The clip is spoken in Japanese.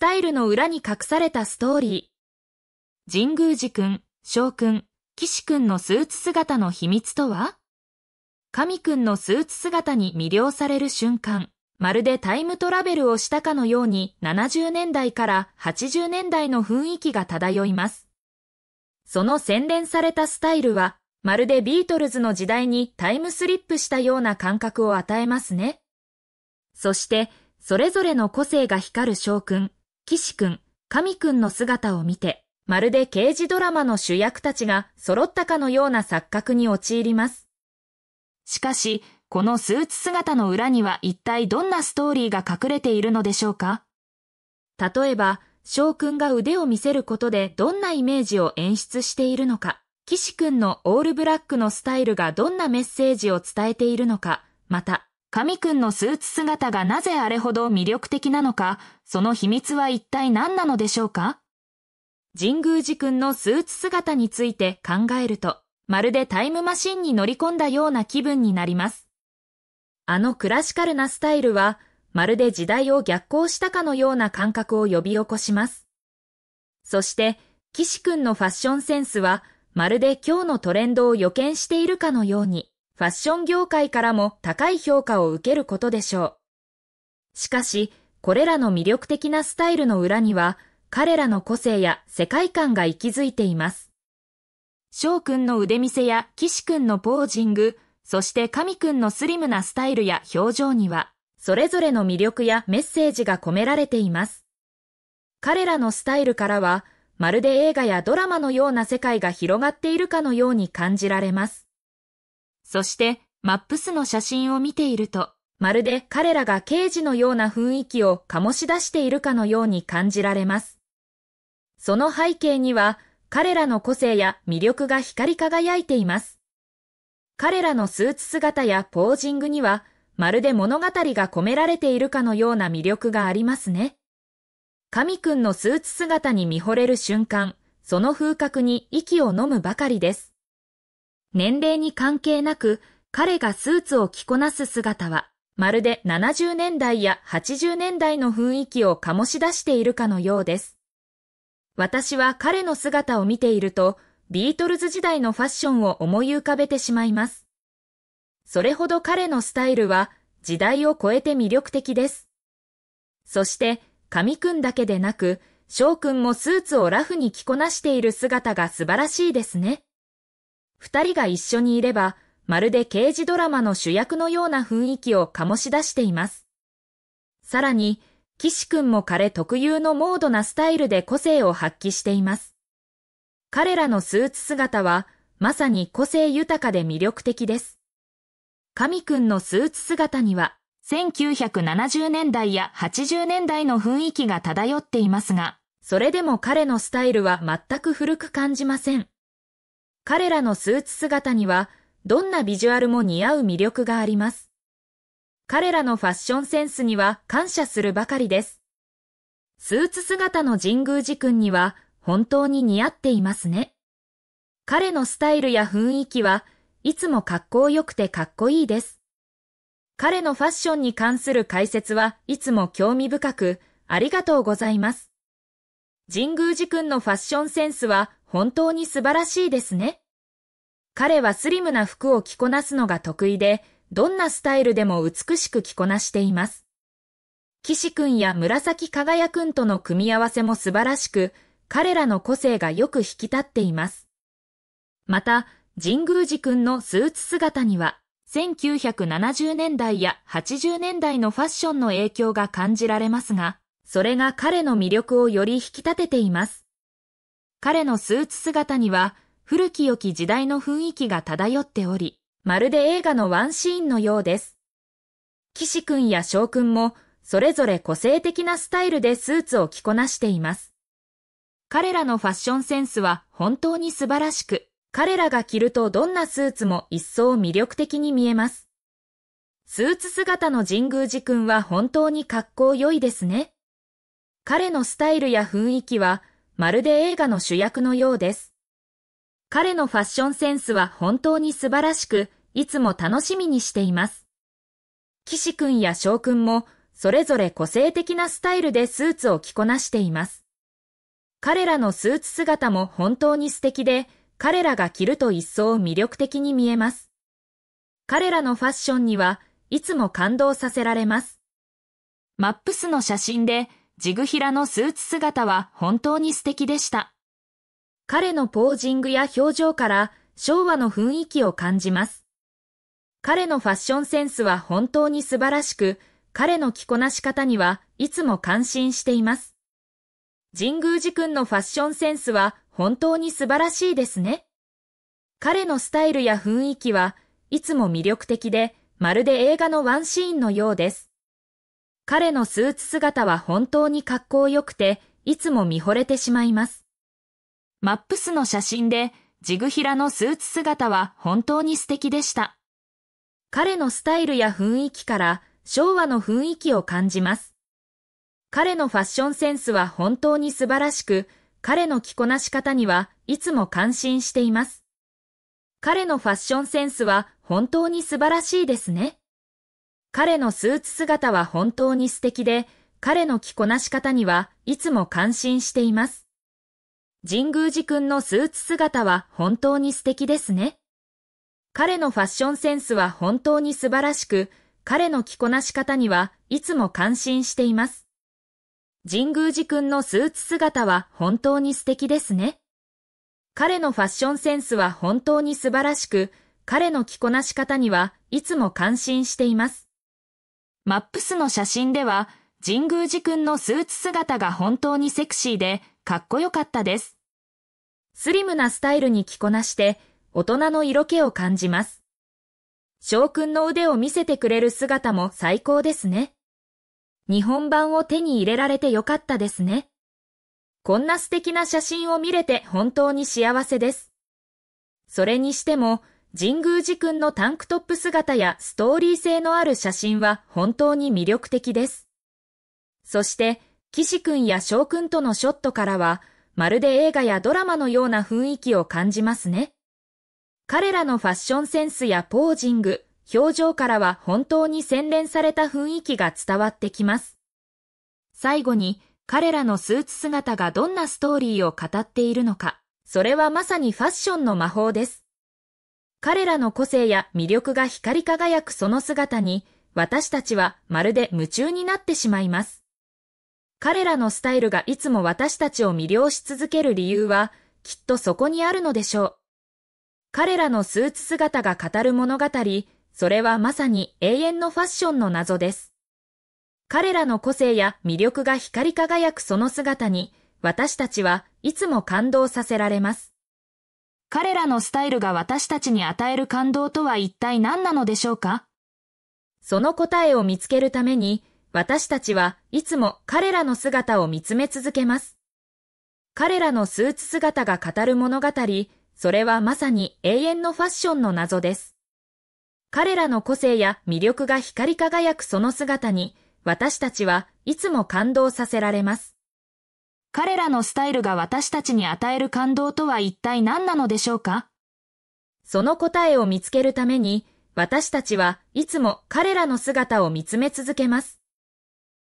タイルの裏に隠されたストーリー。神宮寺くん、翔君、岸んのスーツ姿の秘密とは神くんのスーツ姿に魅了される瞬間、まるでタイムトラベルをしたかのように70年代から80年代の雰囲気が漂います。その洗練されたスタイルは、まるでビートルズの時代にタイムスリップしたような感覚を与えますね。そして、それぞれの個性が光る翔くん、岸くん、神くんの姿を見て、まるで刑事ドラマの主役たちが揃ったかのような錯覚に陥ります。しかし、このスーツ姿の裏には一体どんなストーリーが隠れているのでしょうか例えば、翔くんが腕を見せることでどんなイメージを演出しているのか、岸くんのオールブラックのスタイルがどんなメッセージを伝えているのか、また、神くんのスーツ姿がなぜあれほど魅力的なのか、その秘密は一体何なのでしょうか神宮寺くんのスーツ姿について考えると、まるでタイムマシンに乗り込んだような気分になります。あのクラシカルなスタイルは、まるで時代を逆行したかのような感覚を呼び起こします。そして、岸くんのファッションセンスは、まるで今日のトレンドを予見しているかのように、ファッション業界からも高い評価を受けることでしょう。しかし、これらの魅力的なスタイルの裏には、彼らの個性や世界観が息づいています。翔くんの腕見せや岸くんのポージング、そして神くんのスリムなスタイルや表情には、それぞれの魅力やメッセージが込められています。彼らのスタイルからは、まるで映画やドラマのような世界が広がっているかのように感じられます。そして、マップスの写真を見ていると、まるで彼らが刑事のような雰囲気を醸し出しているかのように感じられます。その背景には、彼らの個性や魅力が光り輝いています。彼らのスーツ姿やポージングには、まるで物語が込められているかのような魅力がありますね。神くんのスーツ姿に見惚れる瞬間、その風格に息を飲むばかりです。年齢に関係なく、彼がスーツを着こなす姿は、まるで70年代や80年代の雰囲気を醸し出しているかのようです。私は彼の姿を見ていると、ビートルズ時代のファッションを思い浮かべてしまいます。それほど彼のスタイルは時代を超えて魅力的です。そして、神くんだけでなく、翔くんもスーツをラフに着こなしている姿が素晴らしいですね。二人が一緒にいれば、まるで刑事ドラマの主役のような雰囲気を醸し出しています。さらに、岸くんも彼特有のモードなスタイルで個性を発揮しています。彼らのスーツ姿は、まさに個性豊かで魅力的です。神くんのスーツ姿には、1970年代や80年代の雰囲気が漂っていますが、それでも彼のスタイルは全く古く感じません。彼らのスーツ姿には、どんなビジュアルも似合う魅力があります。彼らのファッションセンスには感謝するばかりです。スーツ姿の神宮寺君には本当に似合っていますね。彼のスタイルや雰囲気はいつも格好良くてかっこいいです。彼のファッションに関する解説はいつも興味深くありがとうございます。神宮寺君のファッションセンスは本当に素晴らしいですね。彼はスリムな服を着こなすのが得意で、どんなスタイルでも美しく着こなしています。岸くんや紫輝くんとの組み合わせも素晴らしく、彼らの個性がよく引き立っています。また、神宮寺くんのスーツ姿には、1970年代や80年代のファッションの影響が感じられますが、それが彼の魅力をより引き立てています。彼のスーツ姿には古き良き時代の雰囲気が漂っており、まるで映画のワンシーンのようです。岸君や翔君もそれぞれ個性的なスタイルでスーツを着こなしています。彼らのファッションセンスは本当に素晴らしく、彼らが着るとどんなスーツも一層魅力的に見えます。スーツ姿の神宮寺君は本当に格好良いですね。彼のスタイルや雰囲気はまるで映画の主役のようです。彼のファッションセンスは本当に素晴らしく、いつも楽しみにしています。岸くんや翔くんも、それぞれ個性的なスタイルでスーツを着こなしています。彼らのスーツ姿も本当に素敵で、彼らが着ると一層魅力的に見えます。彼らのファッションには、いつも感動させられます。マップスの写真で、ジグヒラのスーツ姿は本当に素敵でした。彼のポージングや表情から昭和の雰囲気を感じます。彼のファッションセンスは本当に素晴らしく、彼の着こなし方にはいつも感心しています。神宮寺くんのファッションセンスは本当に素晴らしいですね。彼のスタイルや雰囲気はいつも魅力的で、まるで映画のワンシーンのようです。彼のスーツ姿は本当に格好良くて、いつも見惚れてしまいます。マップスの写真で、ジグヒラのスーツ姿は本当に素敵でした。彼のスタイルや雰囲気から昭和の雰囲気を感じます。彼のファッションセンスは本当に素晴らしく、彼の着こなし方にはいつも感心しています。彼のファッションセンスは本当に素晴らしいですね。彼のスーツ姿は本当に素敵で、彼の着こなし方にはいつも感心しています。神宮寺くんのスーツ姿は本当に素敵ですね。彼のファッションセンスは本当に素晴らしく、彼の着こなし方にはいつも感心しています。神宮寺くんのスーツ姿は本当に素敵ですね。彼のファッションセンスは本当に素晴らしく、彼の着こなし方にはいつも感心しています。マップスの写真では、神宮寺くんのスーツ姿が本当にセクシーで、かっこよかったです。スリムなスタイルに着こなして、大人の色気を感じます。翔くんの腕を見せてくれる姿も最高ですね。日本版を手に入れられてよかったですね。こんな素敵な写真を見れて本当に幸せです。それにしても、神宮寺くんのタンクトップ姿やストーリー性のある写真は本当に魅力的です。そして、岸くんや翔くんとのショットからは、まるで映画やドラマのような雰囲気を感じますね。彼らのファッションセンスやポージング、表情からは本当に洗練された雰囲気が伝わってきます。最後に、彼らのスーツ姿がどんなストーリーを語っているのか、それはまさにファッションの魔法です。彼らの個性や魅力が光り輝くその姿に、私たちはまるで夢中になってしまいます。彼らのスタイルがいつも私たちを魅了し続ける理由は、きっとそこにあるのでしょう。彼らのスーツ姿が語る物語、それはまさに永遠のファッションの謎です。彼らの個性や魅力が光り輝くその姿に、私たちはいつも感動させられます。彼らのスタイルが私たちに与える感動とは一体何なのでしょうかその答えを見つけるために、私たちはいつも彼らの姿を見つめ続けます。彼らのスーツ姿が語る物語、それはまさに永遠のファッションの謎です。彼らの個性や魅力が光り輝くその姿に、私たちはいつも感動させられます。彼らのスタイルが私たちに与える感動とは一体何なのでしょうかその答えを見つけるために、私たちはいつも彼らの姿を見つめ続けます。